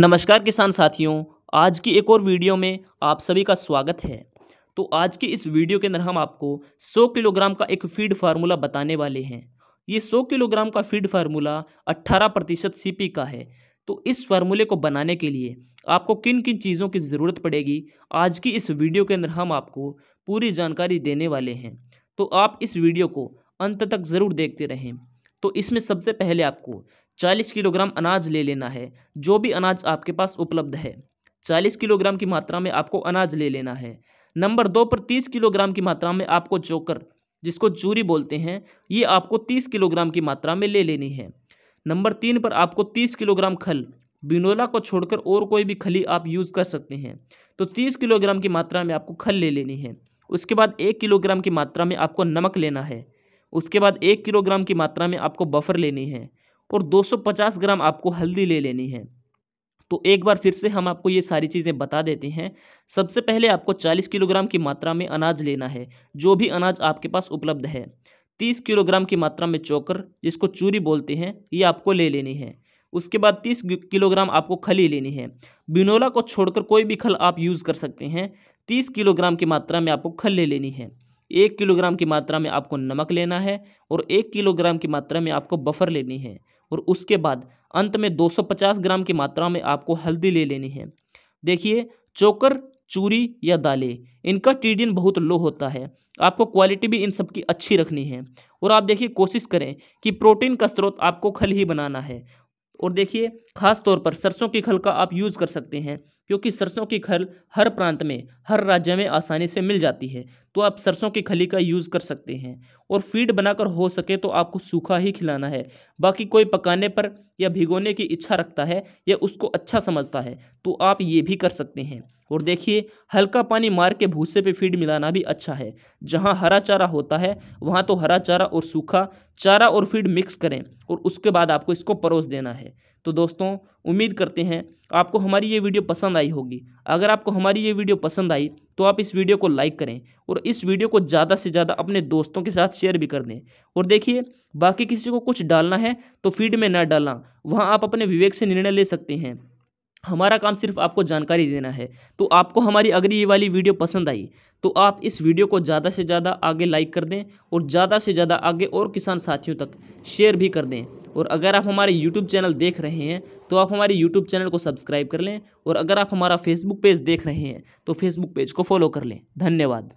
नमस्कार किसान साथियों आज की एक और वीडियो में आप सभी का स्वागत है तो आज की इस वीडियो के अंदर हम आपको 100 किलोग्राम का एक फीड फार्मूला बताने वाले हैं ये 100 किलोग्राम का फीड फार्मूला 18 प्रतिशत सी का है तो इस फार्मूले को बनाने के लिए आपको किन किन चीज़ों की ज़रूरत पड़ेगी आज की इस वीडियो के अंदर हम आपको पूरी जानकारी देने वाले हैं तो आप इस वीडियो को अंत तक ज़रूर देखते रहें तो इसमें सबसे पहले आपको चालीस किलोग्राम अनाज ले लेना है जो भी अनाज आपके पास उपलब्ध है चालीस किलोग्राम की मात्रा में आपको अनाज ले लेना है नंबर दो पर तीस किलोग्राम की मात्रा में आपको चोकर जिसको चूरी बोलते हैं ये आपको तीस किलोग्राम की मात्रा में ले लेनी है नंबर तीन पर आपको तीस किलोग्राम खल बिनोला को छोड़कर और कोई भी खली आप यूज़ कर सकते हैं तो तीस किलोग्राम की मात्रा में आपको खल ले लेनी है उसके बाद एक किलोग्राम की मात्रा में आपको नमक लेना है उसके बाद एक किलोग्राम की मात्रा में आपको बफर लेनी है और 250 ग्राम आपको हल्दी ले लेनी है तो एक बार फिर से हम आपको ये सारी चीज़ें बता देते हैं सबसे पहले आपको 40 किलोग्राम की मात्रा में अनाज लेना है जो भी अनाज आपके पास उपलब्ध है 30 किलोग्राम की मात्रा में चोकर जिसको चूरी बोलते हैं ये आपको ले लेनी है उसके बाद 30 किलोग्राम आपको खली लेनी है बिनोला को छोड़कर कोई भी खल आप यूज़ कर सकते हैं तीस किलोग्राम की मात्रा में आपको खल ले लेनी है एक किलोग्राम की मात्रा में आपको नमक लेना है और एक किलोग्राम की मात्रा में आपको बफर लेनी है और उसके बाद अंत में 250 ग्राम की मात्रा में आपको हल्दी ले लेनी है देखिए चोकर चूरी या दालें इनका टीडीएन बहुत लो होता है आपको क्वालिटी भी इन सब की अच्छी रखनी है और आप देखिए कोशिश करें कि प्रोटीन का स्रोत आपको खल ही बनाना है और देखिए खास तौर पर सरसों की खल का आप यूज़ कर सकते हैं क्योंकि सरसों की खल हर प्रांत में हर राज्य में आसानी से मिल जाती है तो आप सरसों की खली का यूज़ कर सकते हैं और फीड बनाकर हो सके तो आपको सूखा ही खिलाना है बाकी कोई पकाने पर या भिगोने की इच्छा रखता है या उसको अच्छा समझता है तो आप ये भी कर सकते हैं और देखिए हल्का पानी मार के भूसे पे फीड मिलाना भी अच्छा है जहाँ हरा चारा होता है वहाँ तो हरा चारा और सूखा चारा और फीड मिक्स करें और उसके बाद आपको इसको परोस देना है तो दोस्तों उम्मीद करते हैं आपको हमारी ये वीडियो पसंद आई होगी अगर आपको हमारी ये वीडियो पसंद आई तो आप इस वीडियो को लाइक करें और इस वीडियो को ज़्यादा से ज़्यादा अपने दोस्तों के साथ शेयर भी कर दें और देखिए बाकी किसी को कुछ डालना है तो फीड में ना डालना वहाँ आप अपने विवेक से निर्णय ले सकते हैं हमारा काम सिर्फ आपको जानकारी देना है तो आपको हमारी अगर ये वाली वीडियो पसंद आई तो आप इस वीडियो को ज़्यादा से ज़्यादा आगे लाइक कर दें और ज़्यादा से ज़्यादा आगे और किसान साथियों तक शेयर भी कर दें और अगर आप हमारे यूट्यूब चैनल देख रहे हैं तो आप हमारे यूट्यूब चैनल को सब्सक्राइब कर लें और अगर आप हमारा फेसबुक पेज देख रहे हैं तो फेसबुक पेज को फॉलो कर लें धन्यवाद